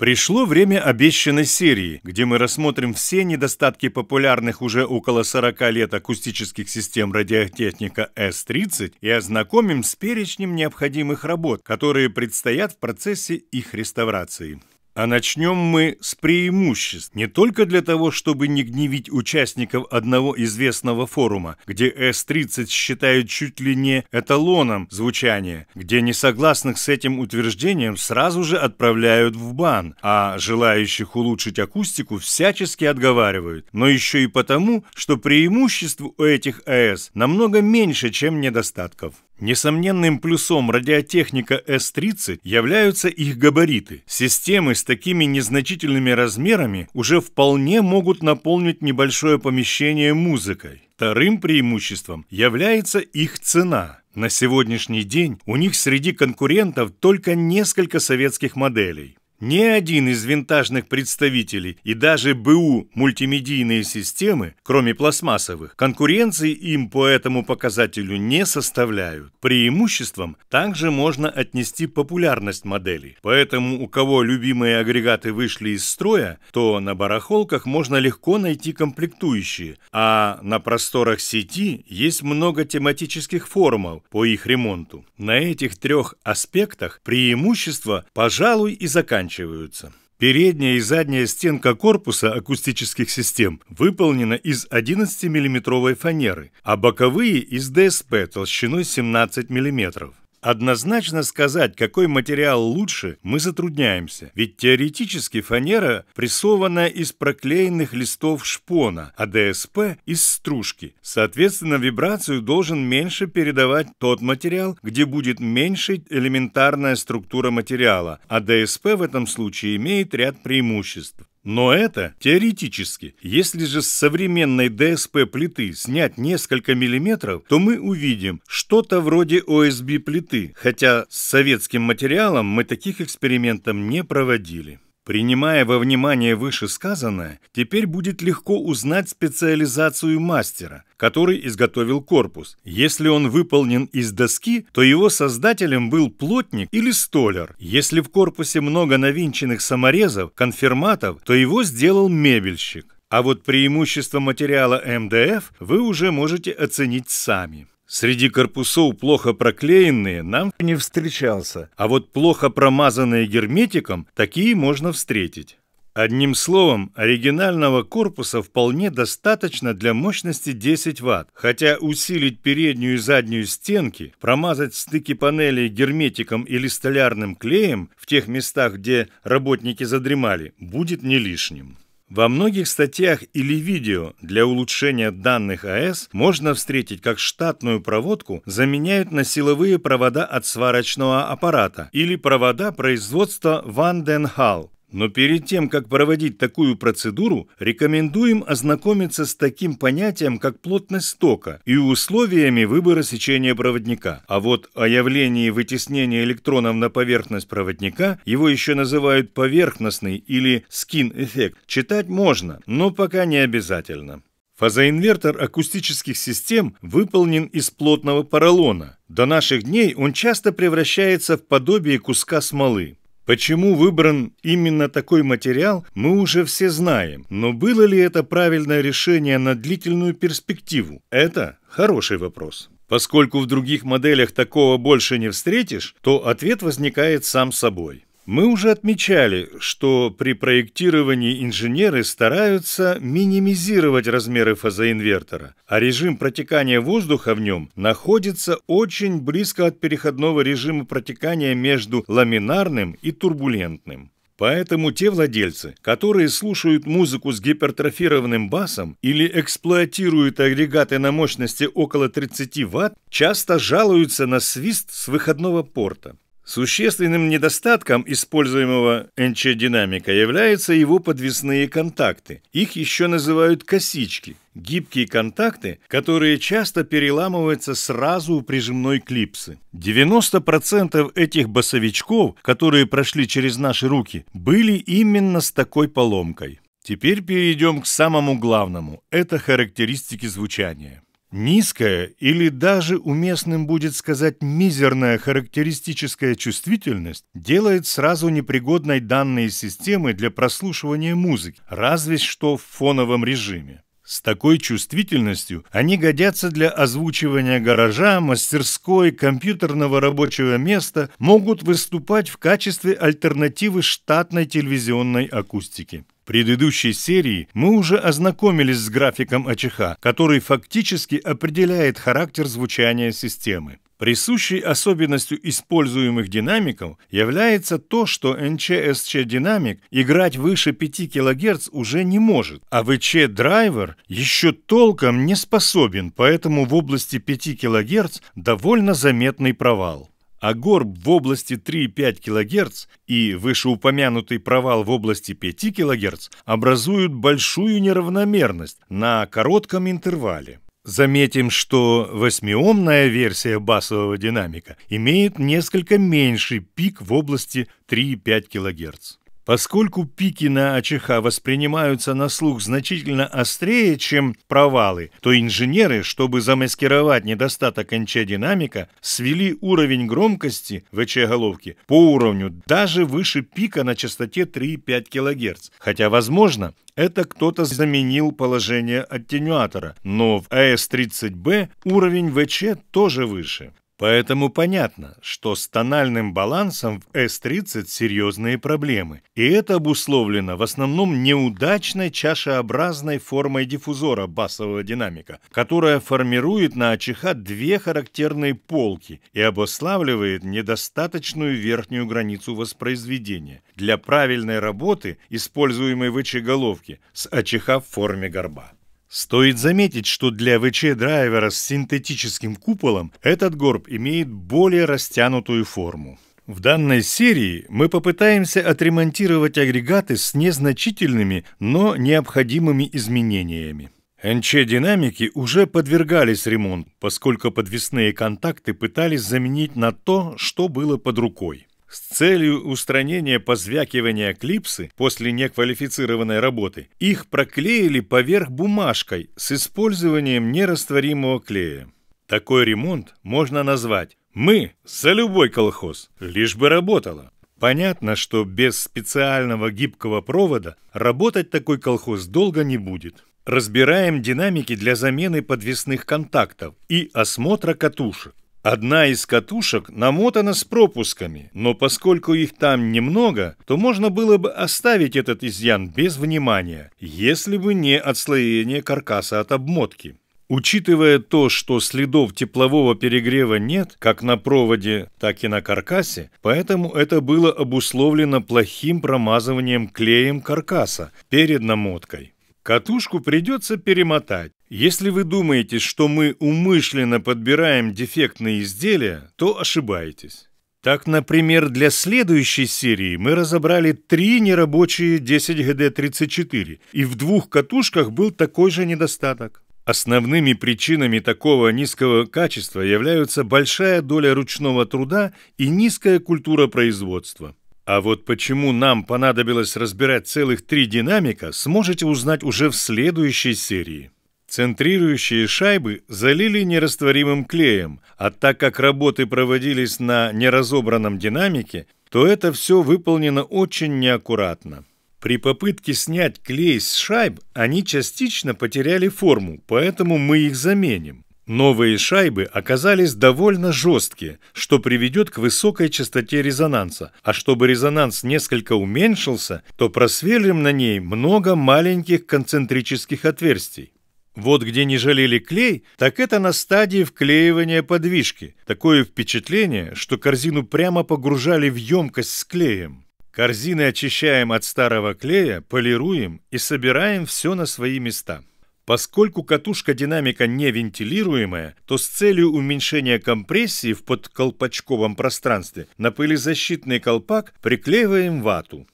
Пришло время обещанной серии, где мы рассмотрим все недостатки популярных уже около 40 лет акустических систем радиотехника S30 и ознакомим с перечнем необходимых работ, которые предстоят в процессе их реставрации. А начнем мы с преимуществ, не только для того, чтобы не гневить участников одного известного форума, где s 30 считают чуть ли не эталоном звучания, где несогласных с этим утверждением сразу же отправляют в бан, а желающих улучшить акустику всячески отговаривают, но еще и потому, что преимуществ у этих АЭС намного меньше, чем недостатков. Несомненным плюсом радиотехника С-30 являются их габариты. Системы с такими незначительными размерами уже вполне могут наполнить небольшое помещение музыкой. Вторым преимуществом является их цена. На сегодняшний день у них среди конкурентов только несколько советских моделей. Ни один из винтажных представителей и даже БУ мультимедийные системы, кроме пластмассовых, конкуренции им по этому показателю не составляют. Преимуществом также можно отнести популярность моделей. Поэтому у кого любимые агрегаты вышли из строя, то на барахолках можно легко найти комплектующие, а на просторах сети есть много тематических форумов по их ремонту. На этих трех аспектах преимущество, пожалуй, и заканчивается заканчиваются. Передняя и задняя стенка корпуса акустических систем выполнена из 11 миллиметровой фанеры, а боковые – из ДСП толщиной 17 миллиметров. Однозначно сказать, какой материал лучше, мы затрудняемся, ведь теоретически фанера прессована из проклеенных листов шпона, а ДСП – из стружки. Соответственно, вибрацию должен меньше передавать тот материал, где будет меньше элементарная структура материала, а ДСП в этом случае имеет ряд преимуществ. Но это теоретически. Если же с современной ДСП плиты снять несколько миллиметров, то мы увидим что-то вроде ОСБ плиты, хотя с советским материалом мы таких экспериментов не проводили. Принимая во внимание вышесказанное, теперь будет легко узнать специализацию мастера, который изготовил корпус. Если он выполнен из доски, то его создателем был плотник или столяр. Если в корпусе много навинченных саморезов, конферматов, то его сделал мебельщик. А вот преимущество материала МДФ вы уже можете оценить сами. Среди корпусов, плохо проклеенные, нам не встречался, а вот плохо промазанные герметиком, такие можно встретить. Одним словом, оригинального корпуса вполне достаточно для мощности 10 Вт, хотя усилить переднюю и заднюю стенки, промазать стыки панелей герметиком или столярным клеем в тех местах, где работники задремали, будет не лишним. Во многих статьях или видео для улучшения данных АЭС можно встретить, как штатную проводку заменяют на силовые провода от сварочного аппарата или провода производства Ванденхал. Но перед тем, как проводить такую процедуру, рекомендуем ознакомиться с таким понятием, как плотность тока и условиями выбора сечения проводника. А вот о явлении вытеснения электронов на поверхность проводника, его еще называют поверхностный или скин-эффект, читать можно, но пока не обязательно. Фазоинвертор акустических систем выполнен из плотного поролона. До наших дней он часто превращается в подобие куска смолы. Почему выбран именно такой материал, мы уже все знаем, но было ли это правильное решение на длительную перспективу? Это хороший вопрос. Поскольку в других моделях такого больше не встретишь, то ответ возникает сам собой. Мы уже отмечали, что при проектировании инженеры стараются минимизировать размеры фазоинвертора, а режим протекания воздуха в нем находится очень близко от переходного режима протекания между ламинарным и турбулентным. Поэтому те владельцы, которые слушают музыку с гипертрофированным басом или эксплуатируют агрегаты на мощности около 30 Вт, часто жалуются на свист с выходного порта. Существенным недостатком используемого НЧ-динамика являются его подвесные контакты. Их еще называют косички – гибкие контакты, которые часто переламываются сразу у прижимной клипсы. 90% этих басовичков, которые прошли через наши руки, были именно с такой поломкой. Теперь перейдем к самому главному – это характеристики звучания. Низкая или даже уместным будет сказать мизерная характеристическая чувствительность делает сразу непригодной данные системы для прослушивания музыки, разве что в фоновом режиме. С такой чувствительностью они годятся для озвучивания гаража, мастерской, компьютерного рабочего места, могут выступать в качестве альтернативы штатной телевизионной акустики. В предыдущей серии мы уже ознакомились с графиком АЧХ, который фактически определяет характер звучания системы. Присущей особенностью используемых динамиков является то, что НЧСЧ-динамик играть выше 5 кГц уже не может, а ВЧ-драйвер еще толком не способен, поэтому в области 5 кГц довольно заметный провал. А горб в области 3,5 кГц и вышеупомянутый провал в области 5 кГц образуют большую неравномерность на коротком интервале. Заметим, что восьмиомная версия басового динамика имеет несколько меньший пик в области 3,5 кГц. Поскольку пики на АЧХ воспринимаются на слух значительно острее, чем провалы, то инженеры, чтобы замаскировать недостаток НЧ-динамика, свели уровень громкости ВЧ-головки по уровню даже выше пика на частоте 3,5 кГц. Хотя, возможно, это кто-то заменил положение аттенюатора, но в АС-30Б уровень ВЧ тоже выше. Поэтому понятно, что с тональным балансом в S30 серьезные проблемы, и это обусловлено в основном неудачной чашеобразной формой диффузора басового динамика, которая формирует на АЧХ две характерные полки и обуславливает недостаточную верхнюю границу воспроизведения для правильной работы, используемой в очеголовке, с АЧХ в форме горба. Стоит заметить, что для ВЧ-драйвера с синтетическим куполом этот горб имеет более растянутую форму. В данной серии мы попытаемся отремонтировать агрегаты с незначительными, но необходимыми изменениями. НЧ-динамики уже подвергались ремонту, поскольку подвесные контакты пытались заменить на то, что было под рукой с целью устранения позвякивания клипсы после неквалифицированной работы, их проклеили поверх бумажкой с использованием нерастворимого клея. Такой ремонт можно назвать «Мы за любой колхоз, лишь бы работало». Понятно, что без специального гибкого провода работать такой колхоз долго не будет. Разбираем динамики для замены подвесных контактов и осмотра катушек. Одна из катушек намотана с пропусками, но поскольку их там немного, то можно было бы оставить этот изъян без внимания, если бы не отслоение каркаса от обмотки. Учитывая то, что следов теплового перегрева нет, как на проводе, так и на каркасе, поэтому это было обусловлено плохим промазыванием клеем каркаса перед намоткой. Катушку придется перемотать, если вы думаете, что мы умышленно подбираем дефектные изделия, то ошибаетесь. Так, например, для следующей серии мы разобрали три нерабочие 10GD34, и в двух катушках был такой же недостаток. Основными причинами такого низкого качества являются большая доля ручного труда и низкая культура производства. А вот почему нам понадобилось разбирать целых три динамика, сможете узнать уже в следующей серии. Центрирующие шайбы залили нерастворимым клеем, а так как работы проводились на неразобранном динамике, то это все выполнено очень неаккуратно. При попытке снять клей с шайб они частично потеряли форму, поэтому мы их заменим. Новые шайбы оказались довольно жесткие, что приведет к высокой частоте резонанса, а чтобы резонанс несколько уменьшился, то просверлим на ней много маленьких концентрических отверстий. Вот где не жалели клей, так это на стадии вклеивания подвижки. Такое впечатление, что корзину прямо погружали в емкость с клеем. Корзины очищаем от старого клея, полируем и собираем все на свои места. Поскольку катушка динамика не вентилируемая, то с целью уменьшения компрессии в подколпачковом пространстве на пылезащитный колпак приклеиваем вату.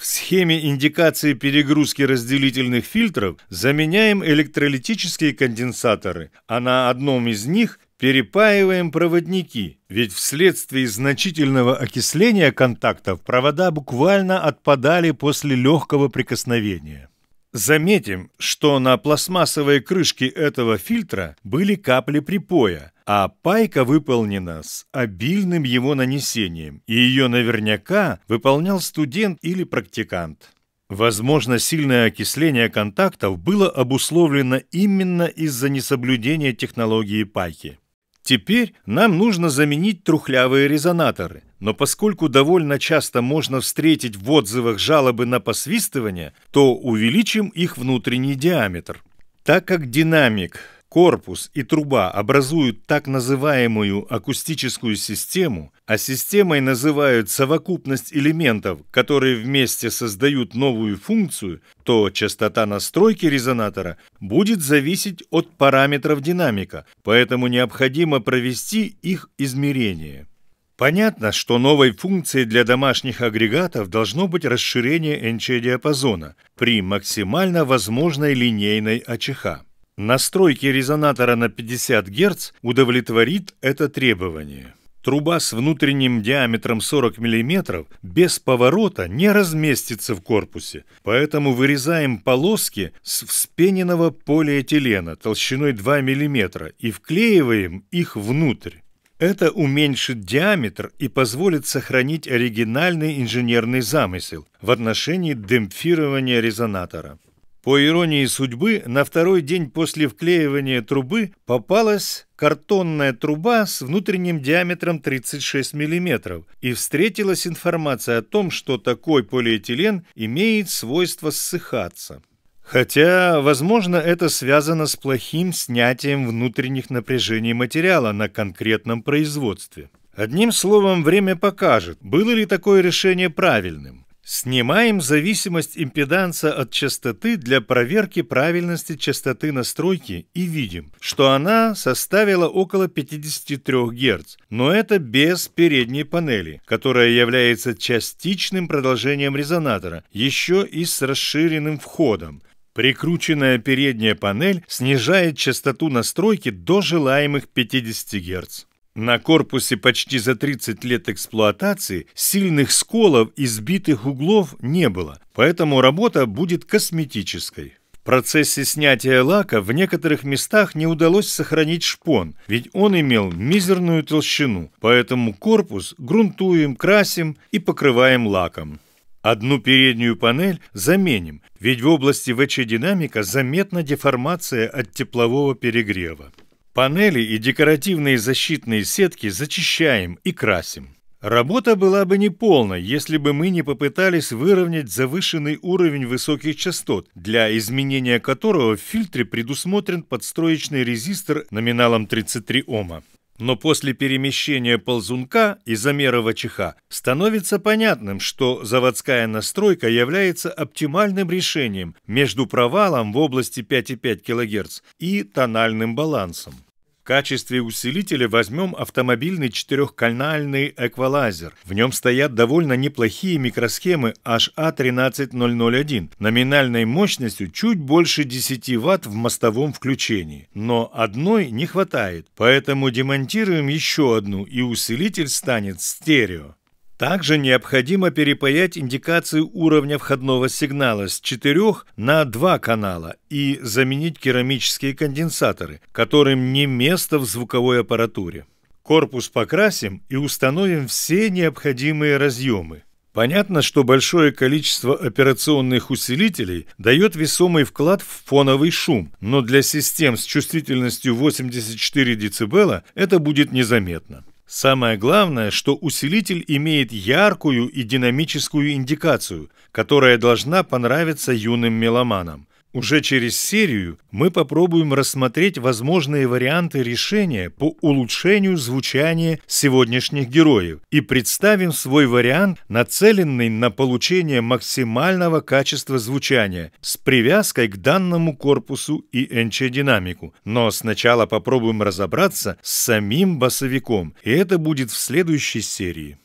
В схеме индикации перегрузки разделительных фильтров заменяем электролитические конденсаторы, а на одном из них перепаиваем проводники, ведь вследствие значительного окисления контактов провода буквально отпадали после легкого прикосновения. Заметим, что на пластмассовой крышке этого фильтра были капли припоя – а пайка выполнена с обильным его нанесением, и ее наверняка выполнял студент или практикант. Возможно, сильное окисление контактов было обусловлено именно из-за несоблюдения технологии пайки. Теперь нам нужно заменить трухлявые резонаторы, но поскольку довольно часто можно встретить в отзывах жалобы на посвистывание, то увеличим их внутренний диаметр. Так как динамик – Корпус и труба образуют так называемую акустическую систему, а системой называют совокупность элементов, которые вместе создают новую функцию, то частота настройки резонатора будет зависеть от параметров динамика, поэтому необходимо провести их измерение. Понятно, что новой функцией для домашних агрегатов должно быть расширение НЧ-диапазона при максимально возможной линейной АЧХ. Настройки резонатора на 50 Гц удовлетворит это требование. Труба с внутренним диаметром 40 мм без поворота не разместится в корпусе, поэтому вырезаем полоски с вспененного полиэтилена толщиной 2 мм и вклеиваем их внутрь. Это уменьшит диаметр и позволит сохранить оригинальный инженерный замысел в отношении демпфирования резонатора. По иронии судьбы, на второй день после вклеивания трубы попалась картонная труба с внутренним диаметром 36 мм, и встретилась информация о том, что такой полиэтилен имеет свойство ссыхаться. Хотя, возможно, это связано с плохим снятием внутренних напряжений материала на конкретном производстве. Одним словом, время покажет, было ли такое решение правильным. Снимаем зависимость импеданса от частоты для проверки правильности частоты настройки и видим, что она составила около 53 Гц, но это без передней панели, которая является частичным продолжением резонатора, еще и с расширенным входом. Прикрученная передняя панель снижает частоту настройки до желаемых 50 Гц. На корпусе почти за 30 лет эксплуатации сильных сколов и сбитых углов не было, поэтому работа будет косметической. В процессе снятия лака в некоторых местах не удалось сохранить шпон, ведь он имел мизерную толщину, поэтому корпус грунтуем, красим и покрываем лаком. Одну переднюю панель заменим, ведь в области ВЧ-динамика заметна деформация от теплового перегрева. Панели и декоративные защитные сетки зачищаем и красим. Работа была бы неполной, если бы мы не попытались выровнять завышенный уровень высоких частот, для изменения которого в фильтре предусмотрен подстроечный резистор номиналом 33 Ома. Но после перемещения ползунка и замера ВЧХ становится понятным, что заводская настройка является оптимальным решением между провалом в области 5,5 кГц и тональным балансом качестве усилителя возьмем автомобильный четырехканальный эквалайзер. В нем стоят довольно неплохие микросхемы HA13001, номинальной мощностью чуть больше 10 Вт в мостовом включении. Но одной не хватает, поэтому демонтируем еще одну и усилитель станет стерео. Также необходимо перепаять индикацию уровня входного сигнала с 4 на 2 канала и заменить керамические конденсаторы, которым не место в звуковой аппаратуре. Корпус покрасим и установим все необходимые разъемы. Понятно, что большое количество операционных усилителей дает весомый вклад в фоновый шум, но для систем с чувствительностью 84 дБ это будет незаметно. Самое главное, что усилитель имеет яркую и динамическую индикацию, которая должна понравиться юным меломанам. Уже через серию мы попробуем рассмотреть возможные варианты решения по улучшению звучания сегодняшних героев и представим свой вариант, нацеленный на получение максимального качества звучания с привязкой к данному корпусу и NC-динамику. Но сначала попробуем разобраться с самим басовиком, и это будет в следующей серии.